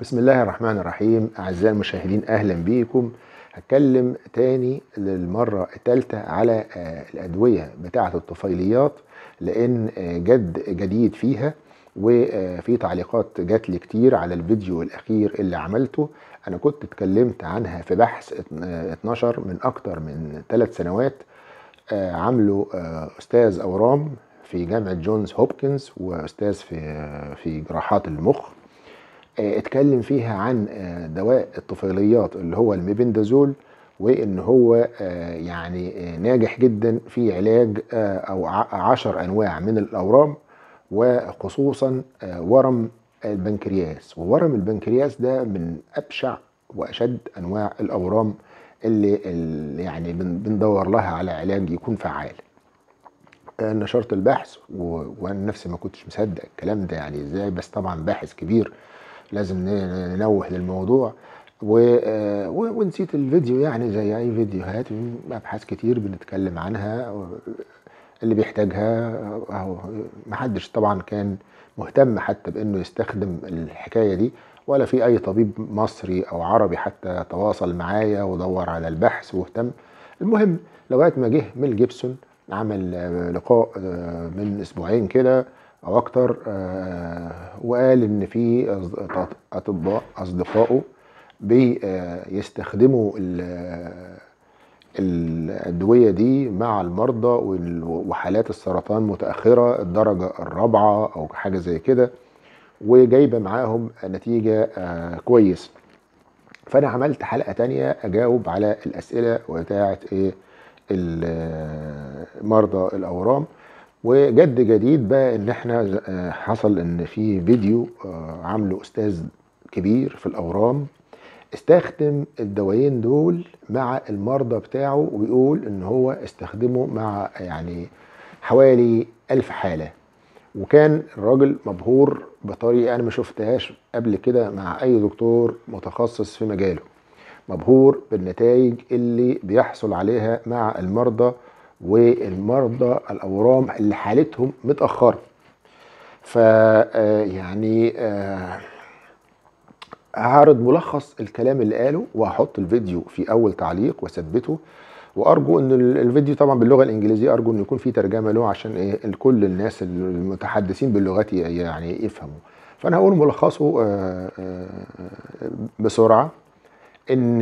بسم الله الرحمن الرحيم أعزائي المشاهدين أهلا بيكم هتكلم تاني للمرة الثالثة على آه، الأدوية بتاعة الطفيليات لأن آه، جد جديد فيها وفي آه، تعليقات جات لي كتير على الفيديو الأخير اللي عملته أنا كنت اتكلمت عنها في بحث 12 من أكتر من ثلاث سنوات عامله أستاذ أورام في جامعة جونز هوبكنز وأستاذ في في جراحات المخ اتكلم فيها عن آه، دواء الطفيليات اللي هو الميبندازول وان هو آه، يعني آه، ناجح جدا في علاج او عشر انواع من الاورام وخصوصا ورم البنكرياس وورم البنكرياس ده من ابشع واشد انواع الاورام اللي, اللي يعني بندور لها على علاج يكون فعال نشرت البحث وانا نفسي ما كنتش مصدق الكلام ده يعني ازاي بس طبعا باحث كبير لازم ننوه للموضوع آه، و... ونسيت الفيديو يعني زي اي فيديوهات ابحاث كتير بنتكلم عنها اللي بيحتاجها اهو محدش طبعا كان مهتم حتى بانه يستخدم الحكايه دي ولا في اي طبيب مصري او عربي حتى تواصل معايا ودور على البحث واهتم المهم لغايه ما جه ميل جيبسون عمل لقاء آه، من اسبوعين كده او اكتر آه، وقال ان في اطباء اصدقائه بيستخدموا الادويه دي مع المرضى وحالات السرطان متاخره الدرجه الرابعه او حاجه زي كده وجايبه معاهم نتيجه آه، كويس فانا عملت حلقه تانية اجاوب على الاسئله بتاعه ايه مرضى الاورام وجد جديد بقى ان احنا آه، حصل ان في فيديو آه، عامله استاذ كبير في الاورام استخدم الدوايين دول مع المرضى بتاعه ويقول ان هو استخدمه مع يعني حوالي ألف حالة وكان الراجل مبهور بطريقة أنا ما شفتهاش قبل كده مع أي دكتور متخصص في مجاله مبهور بالنتائج اللي بيحصل عليها مع المرضى والمرضى الاورام اللي حالتهم متاخره ف آه، يعني آه، هعرض ملخص الكلام اللي قاله وهحط الفيديو في اول تعليق واثبته وارجو ان الفيديو طبعا باللغه الانجليزيه ارجو ان يكون في ترجمه له عشان ايه كل الناس المتحدثين باللغات يعني يفهموا فانا هقول ملخصه آه، بسرعه ان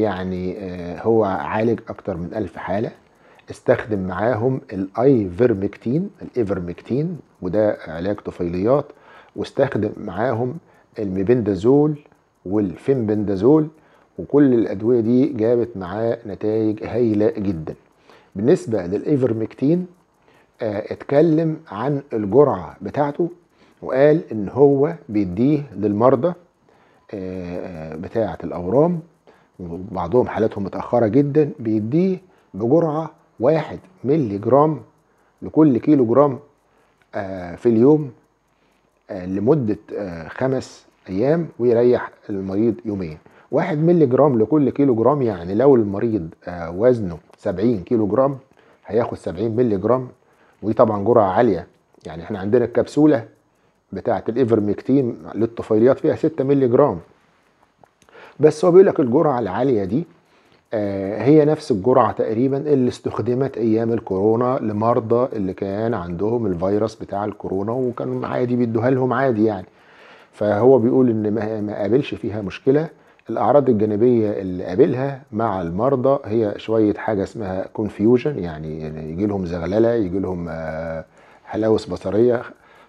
يعني هو عالج اكتر من ألف حاله استخدم معاهم الايفرمكتين الايفرمكتين وده علاج طفيليات واستخدم معاهم الميبندازول والفيمبندازول وكل الادويه دي جابت معاه نتائج هايله جدا بالنسبه للايفرمكتين آه، اتكلم عن الجرعه بتاعته وقال ان هو بيديه للمرضى آه، آه، بتاعه الاورام وبعضهم حالاتهم متاخره جدا بيديه بجرعه واحد ملي جرام لكل كيلو جرام آه، في اليوم آه، لمدة آه، خمس أيام ويريح المريض يومين واحد ملي جرام لكل كيلو جرام يعني لو المريض وزنه 70 كيلو جرام هياخد 70 ملي جرام ودي طبعا جرعة عالية يعني احنا عندنا الكبسولة بتاعة الإيفرميكتين للطفيليات فيها 6 ملي جرام بس هو بيقول لك الجرعة العالية دي آه، هي نفس الجرعة تقريبا اللي استخدمت أيام الكورونا لمرضى اللي كان عندهم الفيروس بتاع الكورونا وكانوا عادي بيدوها لهم عادي يعني فهو بيقول إن ما قابلش فيها مشكلة الأعراض الجانبية اللي قابلها مع المرضى هي شوية حاجة اسمها كونفيوجن يعني يجي لهم زغللة يجي لهم آه، هلاوس بصرية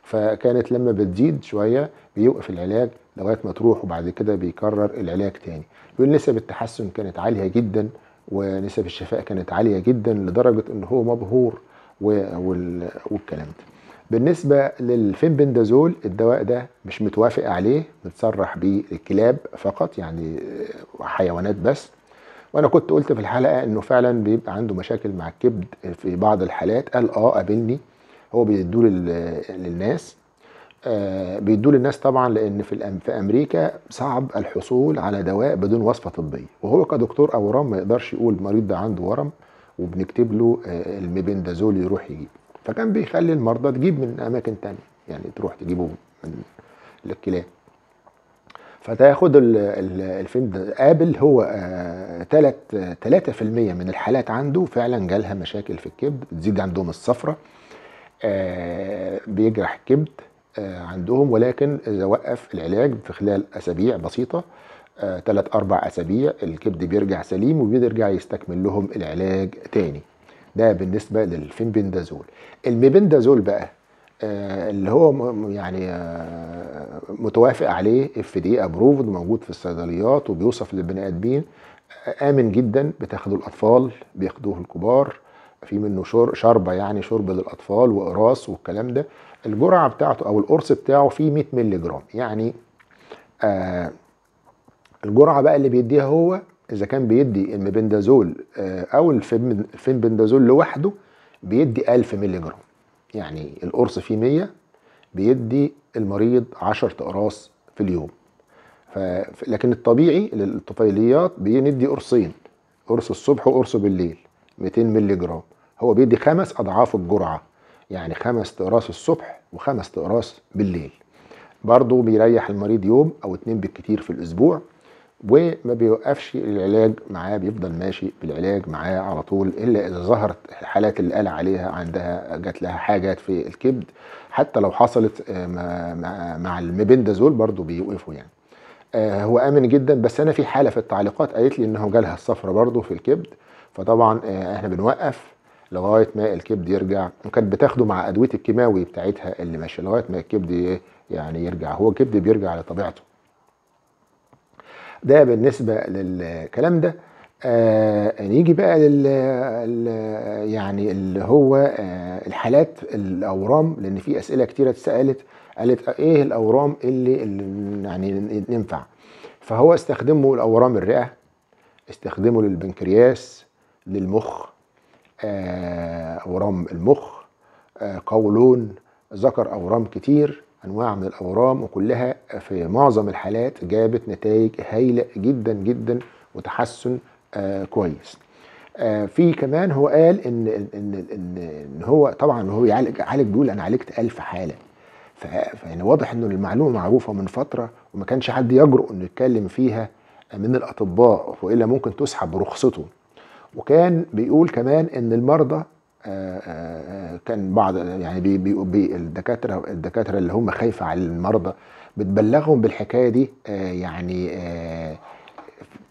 فكانت لما بتزيد شوية بيوقف العلاج لغايه ما تروح وبعد كده بيكرر العلاج تاني يقول نسب التحسن كانت عاليه جدا ونسب الشفاء كانت عاليه جدا لدرجه ان هو مبهور والكلام ده بالنسبة للفيمبندازول الدواء ده مش متوافق عليه متصرح بيه الكلاب فقط يعني حيوانات بس وانا كنت قلت في الحلقة انه فعلا بيبقى عنده مشاكل مع الكبد في بعض الحالات قال اه قابلني هو بيدوه للناس آه، بيدوه للناس طبعا لان في في امريكا صعب الحصول على دواء بدون وصفه طبيه وهو كدكتور اورام ما يقدرش يقول المريض ده عنده ورم وبنكتب له آه، الميبندازول يروح يجيب فكان بيخلي المرضى تجيب من اماكن تانية يعني تروح تجيبه من الكلاب فتاخد الفيلم ده قابل هو آه، في 3% من الحالات عنده فعلا جالها مشاكل في الكبد بتزيد عندهم الصفرة بيجرح الكبد آه، عندهم ولكن اذا وقف العلاج في خلال اسابيع بسيطه ثلاث آه، اربع اسابيع الكبد بيرجع سليم وبيرجع يستكمل لهم العلاج تاني ده بالنسبه للفينبندازول الميبندازول بقى آه اللي هو يعني آه متوافق عليه اف دي ابروفد موجود في الصيدليات وبيوصف للبني ادمين آه، امن جدا بتاخده الاطفال بياخدوه الكبار في منه شر شربه يعني شرب للاطفال وقراص والكلام ده الجرعه بتاعته او القرص بتاعه فيه 100 مللي جرام يعني آه الجرعه بقى اللي بيديها هو اذا كان بيدي المبندازول آه او الفينبندازول لوحده بيدي 1000 مللي جرام يعني القرص فيه 100 بيدي المريض 10 اقراص في اليوم ف... لكن الطبيعي للطفيليات بندي قرصين قرص الصبح وقرص بالليل 200 مللي جرام هو بيدي خمس اضعاف الجرعه يعني خمس تقراص الصبح وخمس تقراص بالليل برضه بيريح المريض يوم او اتنين بالكتير في الاسبوع وما بيوقفش العلاج معاه بيفضل ماشي بالعلاج معاه على طول الا اذا ظهرت الحالات اللي قال عليها عندها جات لها حاجات في الكبد حتى لو حصلت آه، مع المبندازول برضو بيوقفوا يعني آه، هو امن جدا بس انا في حاله في التعليقات قالت لي انه جالها الصفرة برضو في الكبد فطبعا آه، احنا بنوقف لغايه ما الكبد يرجع وكانت بتاخده مع ادويه الكيماوي بتاعتها اللي ماشيه لغايه ما الكبد يعني يرجع هو الكبد بيرجع لطبيعته ده بالنسبه للكلام ده آه نيجي بقى لل يعني اللي هو آه الحالات الاورام لان في اسئله كتيره اتسالت قالت آه، ايه الاورام اللي, اللي يعني ينفع فهو استخدمه لاورام الرئه استخدمه للبنكرياس للمخ آه، اورام المخ آه، قولون ذكر اورام كتير انواع من الاورام وكلها في معظم الحالات جابت نتائج هايله جدا جدا وتحسن آه، كويس في كمان هو قال ان ان ان, إن هو طبعا هو يعالج عالج بيقول انا عالجت 1000 حاله فيعني واضح ان المعلومه معروفه من فتره وما كانش حد يجرؤ انه يتكلم فيها من الاطباء والا ممكن تسحب رخصته وكان بيقول كمان ان المرضى آه، آه، آه، كان بعض يعني بي بي بي الدكاتره الدكاتره اللي هم خايفه على المرضى بتبلغهم بالحكايه دي يعني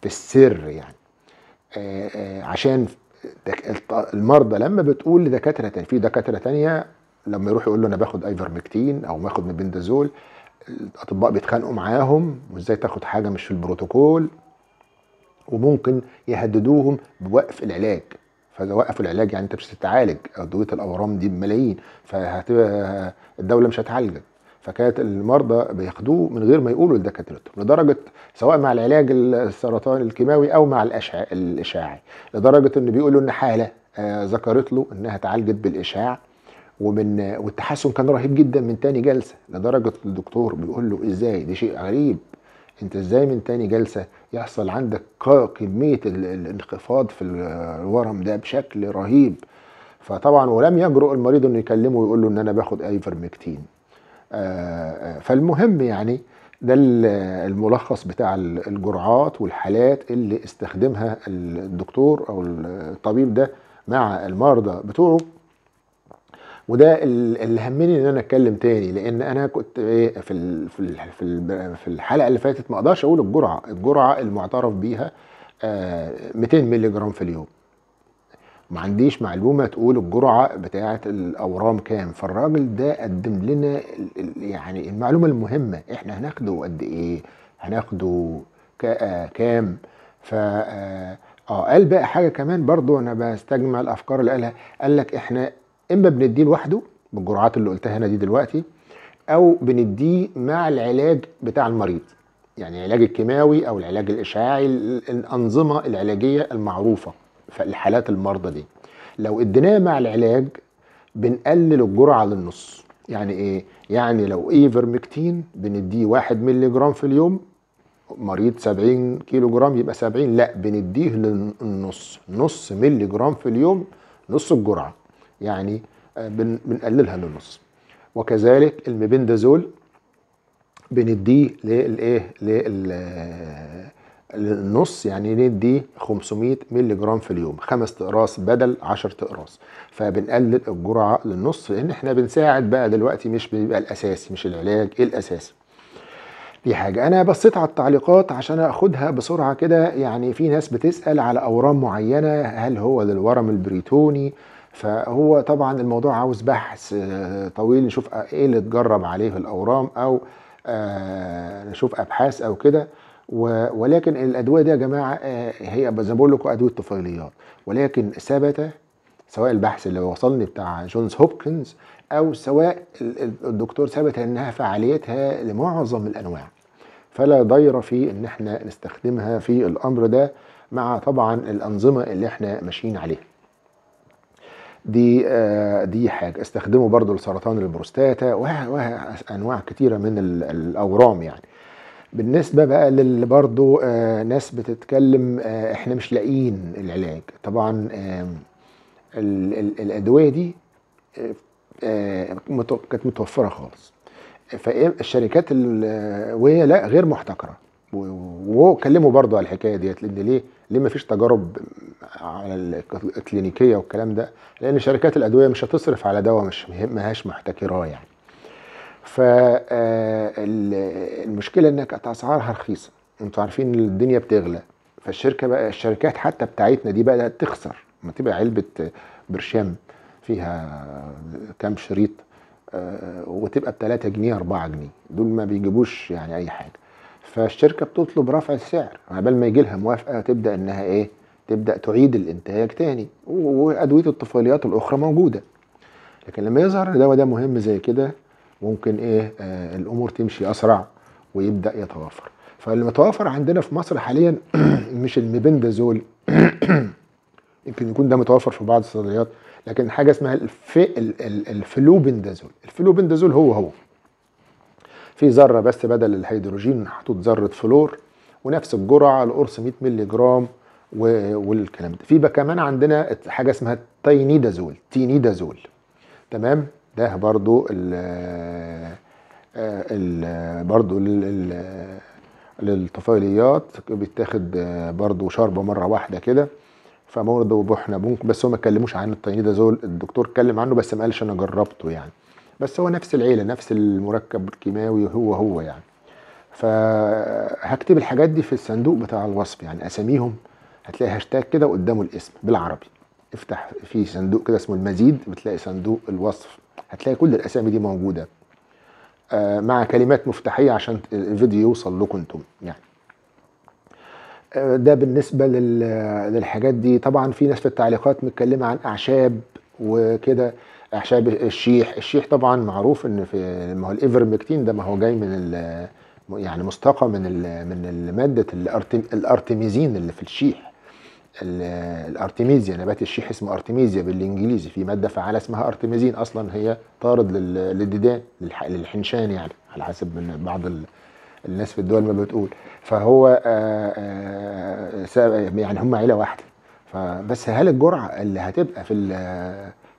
في السر يعني عشان المرضى لما بتقول لدكاتره تانية في دكاتره تانية لما يروح يقول له انا باخد ايفرمكتين او باخد ميبندازول الاطباء بيتخانقوا معاهم وازاي تاخد حاجه مش في البروتوكول وممكن يهددوهم بوقف العلاج فاذا وقفوا العلاج يعني انت مش هتتعالج ادويه الأورام دي بملايين فهتبقى الدوله مش هتعالجك فكانت المرضى بياخدوه من غير ما يقولوا لدكاترتهم لدرجه سواء مع العلاج السرطان الكيماوي او مع الاشعاع لدرجه ان بيقولوا ان حاله آه، ذكرت له انها اتعالجت بالاشعاع ومن والتحسن كان رهيب جدا من تاني جلسه لدرجه الدكتور بيقول له ازاي ده شيء غريب انت ازاي من تاني جلسه يحصل عندك كميه الانخفاض في الورم ده بشكل رهيب فطبعا ولم يجرؤ المريض انه يكلمه ويقول له ان انا باخد ايفرمكتين آه، آه، فالمهم يعني ده الملخص بتاع الجرعات والحالات اللي استخدمها الدكتور او الطبيب ده مع المرضى بتوعه وده اللي همني ان انا اتكلم تاني لان انا كنت ايه في في في الحلقه اللي فاتت ما اقدرش اقول الجرعه الجرعه المعترف بيها 200 آه، مللي جرام في اليوم ما عنديش معلومه تقول الجرعه بتاعه الاورام كام فالراجل ده قدم لنا يعني المعلومه المهمه احنا هناخده قد ايه هناخده آه، كام ف آه،, اه قال بقى حاجه كمان برضو انا بستجمع الافكار اللي قالها قال لك احنا اما بنديه لوحده بالجرعات اللي قلتها هنا دي دلوقتي او بنديه مع العلاج بتاع المريض يعني العلاج الكيماوي او العلاج الاشعاعي الانظمه العلاجيه المعروفه في الحالات المرضى دي لو اديناه مع العلاج بنقلل الجرعه للنص يعني ايه يعني لو ايفرمكتين بنديه 1 مللي جرام في اليوم مريض 70 كيلو جرام يبقى 70 لا بنديه للنص نص مللي جرام في اليوم نص الجرعه يعني آه، بنقللها للنص وكذلك الميبندازول بنديه للايه للنص يعني نديه 500 مللي جرام في اليوم خمس اقراص بدل 10 اقراص فبنقلل الجرعه للنص لان احنا بنساعد بقى دلوقتي مش بيبقى الاساسي مش العلاج إيه الاساسي دي حاجة أنا بصيت على التعليقات عشان أخدها بسرعة كده يعني في ناس بتسأل على أورام معينة هل هو للورم البريتوني فهو طبعا الموضوع عاوز بحث آه، طويل نشوف ايه اللي اتجرب عليه في الاورام او آه، نشوف ابحاث او كده ولكن الادويه دي يا جماعه آه، هي زي ما بقول لكم ادويه طفيليات ولكن ثبت سواء البحث اللي وصلني بتاع جونز هوبكنز او سواء الدكتور ثبت انها فعاليتها لمعظم الانواع فلا ضير في ان احنا نستخدمها في الامر ده مع طبعا الانظمه اللي احنا ماشيين عليها دي آه، دي حاجه استخدمه برضو لسرطان البروستاتا وانواع كتيره من الاورام يعني بالنسبه بقى للي برضو آه، ناس بتتكلم آه، احنا مش لاقيين العلاج طبعا الادويه دي كانت متوفره خالص فالشركات الويه لا غير محتكره وكلموا برضو على الحكايه ديت لان ليه ليه مفيش تجارب على الكلينيكيه والكلام ده لان شركات الادويه مش هتصرف على دواء مش مهاش محتكراه يعني فالمشكله آه، انك اسعارها رخيصه انتوا عارفين الدنيا بتغلى فالشركه بقى الشركات حتى بتاعتنا دي بقى تخسر ما تبقى علبه برشام فيها كام شريط آه، وتبقى ب 3 جنيه 4 جنيه دول ما بيجيبوش يعني اي حاجه فالشركه بتطلب رفع السعر عبال يعني ما يجي لها موافقه تبدا انها ايه تبدا تعيد الانتاج تاني وادويه الطفيليات الاخرى موجوده لكن لما يظهر دواء ده مهم زي كده ممكن ايه آه الامور تمشي اسرع ويبدا يتوافر فالمتوافر عندنا في مصر حاليا مش المبندازول يمكن يكون ده متوفر في بعض الصيدليات لكن حاجه اسمها الفي الفلوبندازول الفلوبندازول هو هو في ذره بس بدل الهيدروجين محطوط ذره فلور ونفس الجرعه القرص 100 مللي جرام والكلام ده في بقى كمان عندنا حاجه اسمها التينيدازول تينيدازول تمام ده برضو ال آه، ال برضو ال للطفيليات بيتاخد آه، برضو شربه مره واحده كده فبرضه احنا ممكن بس هو ما اتكلموش عن التينيدازول الدكتور اتكلم عنه بس ما قالش انا جربته يعني بس هو نفس العيله نفس المركب الكيماوي هو هو يعني فهكتب الحاجات دي في الصندوق بتاع الوصف يعني اساميهم هتلاقي هاشتاج كده قدامه الاسم بالعربي افتح في صندوق كده اسمه المزيد بتلاقي صندوق الوصف هتلاقي كل الاسامي دي موجوده آه، مع كلمات مفتاحيه عشان الفيديو يوصل لكم انتم يعني آه، ده بالنسبه للحاجات دي طبعا في ناس في التعليقات متكلمه عن اعشاب وكده اعشاب الشيح الشيح طبعا معروف ان في ما هو الايفرمكتين ده ما هو جاي من يعني مستقى من الـ من ماده الارتميزين اللي في الشيح الارتميزيا نبات الشيح اسمه ارتميزيا بالانجليزي في ماده فعاله اسمها ارتميزين اصلا هي طارد للديدان للحنشان يعني على حسب من بعض الناس في الدول ما بتقول فهو آآ آه، آه، آه، آآ يعني هم عيله واحده فبس هل الجرعه اللي هتبقى في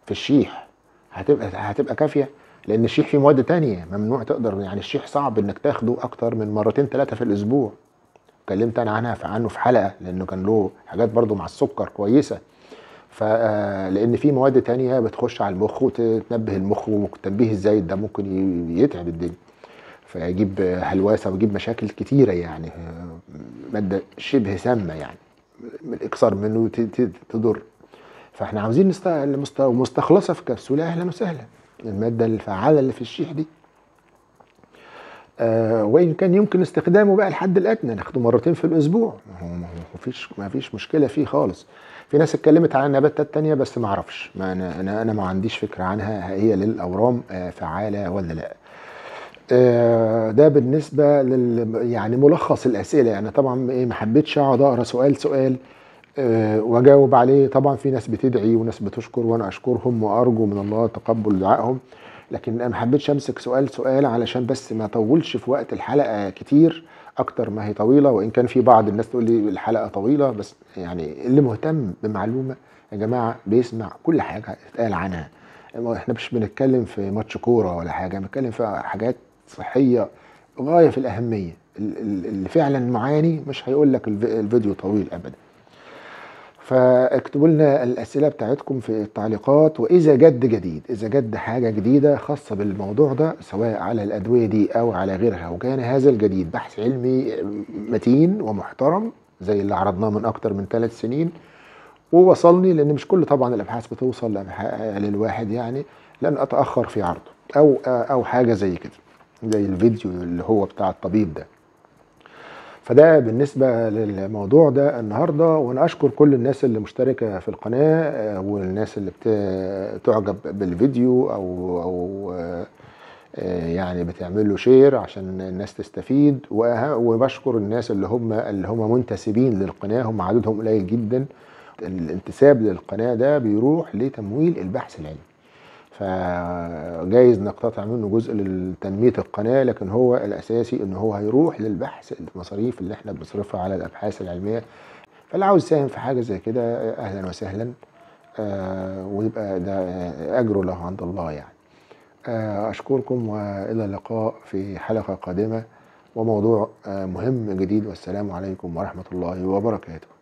في الشيح هتبقى هتبقى كافيه لان الشيح فيه مواد تانية ممنوع تقدر يعني الشيح صعب انك تاخده اكتر من مرتين ثلاثه في الاسبوع اتكلمت انا عنها عنه في حلقه لانه كان له حاجات برضو مع السكر كويسه فلان آه، في مواد تانية بتخش على المخ وتنبه المخ والتنبيه الزايد ده ممكن يتعب الدنيا فيجيب هلوسه ويجيب مشاكل كتيره يعني آه، ماده شبه سامه يعني الاكثر منه تضر فاحنا عاوزين مستخلصه في كبسوله اهلا وسهلا الماده الفعاله اللي في الشيح دي آه وان كان يمكن استخدامه بقى الحد الادنى ناخده مرتين في الاسبوع ما فيش ما فيش مشكله فيه خالص في ناس اتكلمت عن نباتات الثانيه بس ما اعرفش ما انا انا انا ما عنديش فكره عنها هي للاورام آه فعاله ولا لا آه ده بالنسبه لل يعني ملخص الاسئله يعني طبعا ايه ما حبيتش اقعد اقرا سؤال سؤال آه، واجاوب عليه طبعا في ناس بتدعي وناس بتشكر وانا اشكرهم وارجو من الله تقبل دعائهم لكن انا ما حبيتش امسك سؤال سؤال علشان بس ما اطولش في وقت الحلقه كتير اكتر ما هي طويله وان كان في بعض الناس تقول لي الحلقه طويله بس يعني اللي مهتم بمعلومه يا جماعه بيسمع كل حاجه اتقال عنها احنا مش بنتكلم في ماتش كوره ولا حاجه بنتكلم في حاجات صحيه غايه في الاهميه اللي فعلا معاني مش هيقول لك الفيديو طويل ابدا فاكتبوا لنا الاسئله بتاعتكم في التعليقات واذا جد جديد اذا جد حاجه جديده خاصه بالموضوع ده سواء على الادويه دي او على غيرها وكان هذا الجديد بحث علمي متين ومحترم زي اللي عرضناه من اكتر من ثلاث سنين ووصلني لان مش كل طبعا الابحاث بتوصل للواحد يعني لان اتاخر في عرضه او او حاجه زي كده زي الفيديو اللي هو بتاع الطبيب ده فده بالنسبة للموضوع ده النهاردة وأنا أشكر كل الناس اللي مشتركة في القناة آه، والناس اللي بتعجب بالفيديو أو, أو آه، يعني بتعمل له شير عشان الناس تستفيد وبشكر الناس اللي هم اللي هم منتسبين للقناه هم عددهم قليل جدا الانتساب للقناه ده بيروح لتمويل البحث العلمي فجايز نقتطع منه جزء لتنميه القناه لكن هو الاساسي ان هو هيروح للبحث المصاريف اللي احنا بنصرفها على الابحاث العلميه فاللي عاوز يساهم في حاجه زي كده اهلا وسهلا آه ويبقى ده اجره له عند الله يعني آه اشكركم والى اللقاء في حلقه قادمه وموضوع آه مهم جديد والسلام عليكم ورحمه الله وبركاته